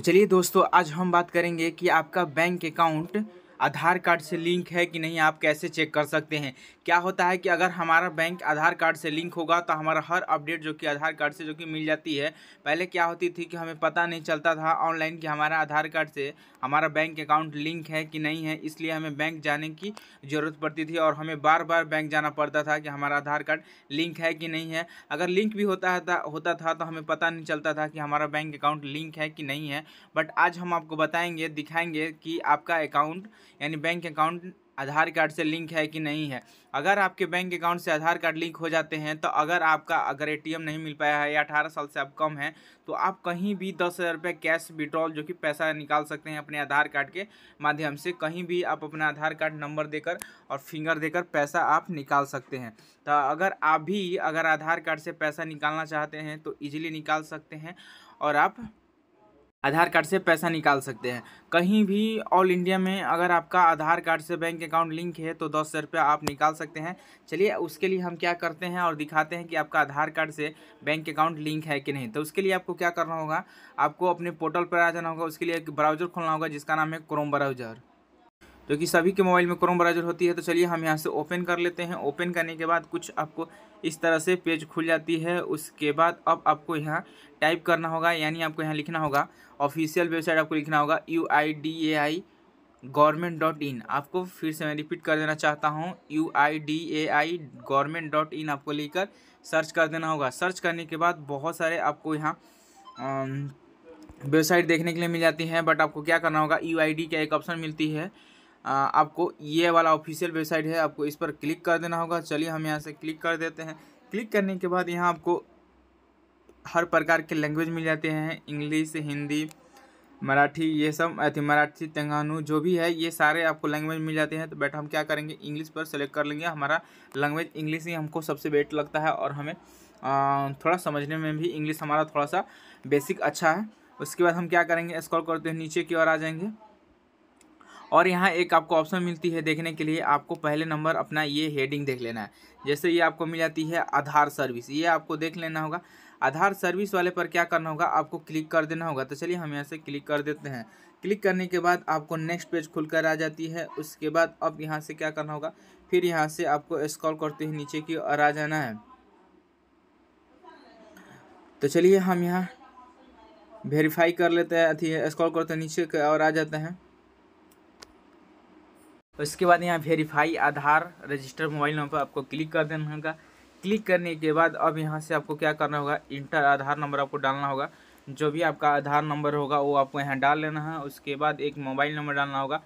तो चलिए दोस्तों आज हम बात करेंगे कि आपका बैंक अकाउंट आधार कार्ड से लिंक है कि नहीं आप कैसे चेक कर सकते हैं क्या होता है कि अगर हमारा बैंक आधार कार्ड से लिंक होगा तो हमारा हर अपडेट जो कि आधार कार्ड से जो कि मिल जाती है पहले क्या होती थी कि हमें पता नहीं चलता था ऑनलाइन कि हमारा आधार कार्ड से हमारा बैंक अकाउंट लिंक है कि नहीं है इसलिए हमें बैंक जाने की ज़रूरत पड़ती थी और हमें बार बार बैंक जाना पड़ता था कि हमारा आधार कार्ड लिंक है कि नहीं है अगर लिंक भी होता है होता था तो हमें पता नहीं चलता था कि हमारा बैंक अकाउंट लिंक है कि नहीं है बट आज हम आपको बताएंगे दिखाएंगे कि आपका अकाउंट यानी बैंक अकाउंट आधार कार्ड से लिंक है कि नहीं है अगर आपके बैंक अकाउंट से आधार कार्ड लिंक हो जाते हैं तो अगर आपका अगर एटीएम नहीं मिल पाया है या अठारह साल से आप कम हैं तो आप कहीं भी दस हज़ार रुपये कैश विड्रॉल जो कि पैसा निकाल सकते हैं अपने आधार कार्ड के माध्यम से कहीं भी आप अपना आधार कार्ड नंबर देकर और फिंगर देकर पैसा आप निकाल सकते हैं तो अगर आप भी अगर आधार कार्ड से पैसा निकालना चाहते हैं तो ईजिली निकाल सकते हैं और आप आधार कार्ड से पैसा निकाल सकते हैं कहीं भी ऑल इंडिया में अगर आपका आधार कार्ड से बैंक अकाउंट लिंक है तो दस हज़ार रुपया आप निकाल सकते हैं चलिए उसके लिए हम क्या करते हैं और दिखाते हैं कि आपका आधार कार्ड से बैंक अकाउंट लिंक है कि नहीं तो उसके लिए आपको क्या करना होगा आपको अपने पोर्टल पर आ जाना होगा उसके लिए एक ब्राउज़र खोलना होगा जिसका नाम है क्रोम ब्राउज़र जो तो कि सभी के मोबाइल में क्रोम ब्राउजर होती है तो चलिए हम यहाँ से ओपन कर लेते हैं ओपन करने के बाद कुछ आपको इस तरह से पेज खुल जाती है उसके बाद अब आपको यहाँ टाइप करना होगा यानी आपको यहाँ लिखना होगा ऑफिशियल वेबसाइट आपको लिखना होगा U I D A I government dot in आपको फिर से मैं रिपीट कर देना चाहता हूँ U I D A I government dot in आपको लेकर सर्च कर देना होगा सर्च करने के बाद बहुत सारे आपको यहाँ वेबसाइट देखने के लिए मिल जाती हैं बट आपको क्या करना होगा यू आई डी का एक ऑप्शन मिलती है आपको ये वाला ऑफिशियल वेबसाइट है आपको इस पर क्लिक कर देना होगा चलिए हम यहाँ से क्लिक कर देते हैं क्लिक करने के बाद यहाँ आपको हर प्रकार के लैंग्वेज मिल जाते हैं इंग्लिश हिंदी मराठी ये सब अथी मराठी तेंगानू जो भी है ये सारे आपको लैंग्वेज मिल जाते हैं तो बेटा हम क्या करेंगे इंग्लिश पर सेलेक्ट कर लेंगे हमारा लैंग्वेज इंग्लिश ही हमको सबसे बेटर लगता है और हमें थोड़ा समझने में भी इंग्लिश हमारा थोड़ा सा बेसिक अच्छा है उसके बाद हम क्या करेंगे स्कॉल करते हैं नीचे की ओर आ जाएंगे और यहाँ एक आपको ऑप्शन मिलती है देखने के लिए आपको पहले नंबर अपना ये हेडिंग देख लेना है जैसे ये आपको मिल जाती है आधार सर्विस ये आपको देख लेना होगा आधार सर्विस वाले पर क्या करना होगा आपको क्लिक कर देना होगा तो चलिए हम यहाँ से क्लिक कर देते हैं क्लिक करने के बाद आपको नेक्स्ट पेज खुलकर आ जाती है उसके बाद अब यहाँ से क्या करना होगा फिर यहाँ से आपको स्क्रॉल करते हुए नीचे की ओर आ जाना है तो चलिए हम यहाँ वेरीफाई कर लेते हैं अथी स्क्रॉल करते नीचे और आ जाते हैं उसके बाद यहाँ verify Aadhaar register mobile number पर आपको क्लिक कर देना होगा क्लिक करने के बाद अब यहाँ से आपको क्या करना होगा इंटर आधार नंबर आपको डालना होगा जो भी आपका आधार नंबर होगा वो आपको यहाँ डाल लेना है उसके बाद एक मोबाइल नंबर डालना होगा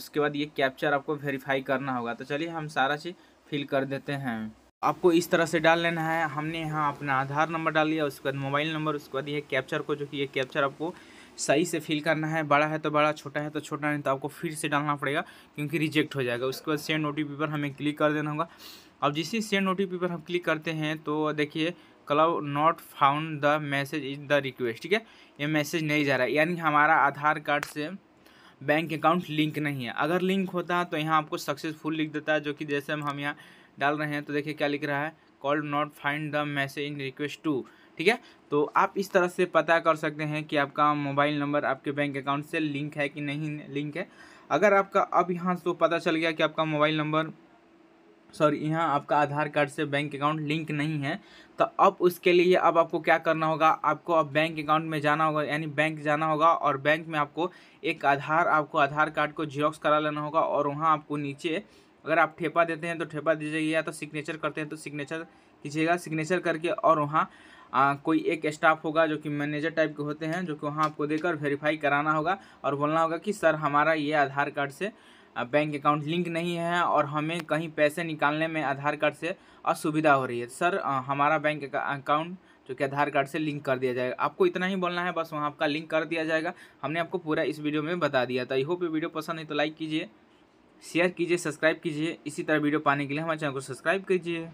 उसके बाद ये कैप्चर आपको वेरीफाई करना होगा तो चलिए हम सारा चीज़ फिल कर देते हैं आपको इस तरह से डाल लेना है हमने यहाँ अपना आधार नंबर डाल लिया उसके बाद मोबाइल नंबर उसके बाद ये कैप्चर को जो कि ये कैप्चर आपको सही से फिल करना है बड़ा है तो बड़ा छोटा है तो छोटा नहीं तो आपको फिर से डालना पड़ेगा क्योंकि रिजेक्ट हो जाएगा उसके बाद सेंड नोटिस पर हमें क्लिक कर देना होगा अब जिस सेंड नोटिस पर हम क्लिक करते हैं तो देखिए club not found the message is the request ठीक है ये मैसेज नहीं जा रहा है यानी हमारा आधार कार्ड से बैंक अकाउंट लिंक नहीं है अगर लिंक होता तो यहाँ आपको सक्सेसफुल लिख देता है जो कि जैसे हम हम यहाँ डाल रहे हैं तो देखिए क्या लिख रहा है call not find the message in request to ठीक है तो आप इस तरह से पता कर सकते हैं कि आपका मोबाइल नंबर आपके बैंक अकाउंट से लिंक है कि नहीं लिंक है अगर आपका अब यहाँ तो पता चल गया कि आपका मोबाइल नंबर सॉरी यहाँ आपका आधार कार्ड से बैंक अकाउंट लिंक नहीं है तो अब उसके लिए अब आपको क्या करना होगा आपको अब बैंक अकाउंट में जाना होगा यानी बैंक जाना होगा और बैंक में आपको एक आधार आपको आधार कार्ड को जीरोक्स करा लेना होगा और वहाँ आपको नीचे अगर आप ठेपा देते हैं तो ठेपा दीजिएगा या तो सिग्नेचर करते हैं तो सिग्नेचर कीजिएगा सिग्नेचर करके और वहाँ आ, कोई एक स्टाफ होगा जो कि मैनेजर टाइप के होते हैं जो कि वहाँ आपको देकर वेरीफाई कराना होगा और बोलना होगा कि सर हमारा ये आधार कार्ड से बैंक अकाउंट लिंक नहीं है और हमें कहीं पैसे निकालने में आधार कार्ड से असुविधा हो रही है सर हमारा बैंक अकाउंट जो कि आधार कार्ड से लिंक कर दिया जाएगा आपको इतना ही बोलना है बस वहाँ आपका लिंक कर दिया जाएगा हमने आपको पूरा इस वीडियो में बता दिया था आई होप ये वीडियो पसंद है तो लाइक कीजिए शेयर कीजिए सब्सक्राइब कीजिए इसी तरह वीडियो पाने के लिए हमारे चैनल को सब्सक्राइब कीजिए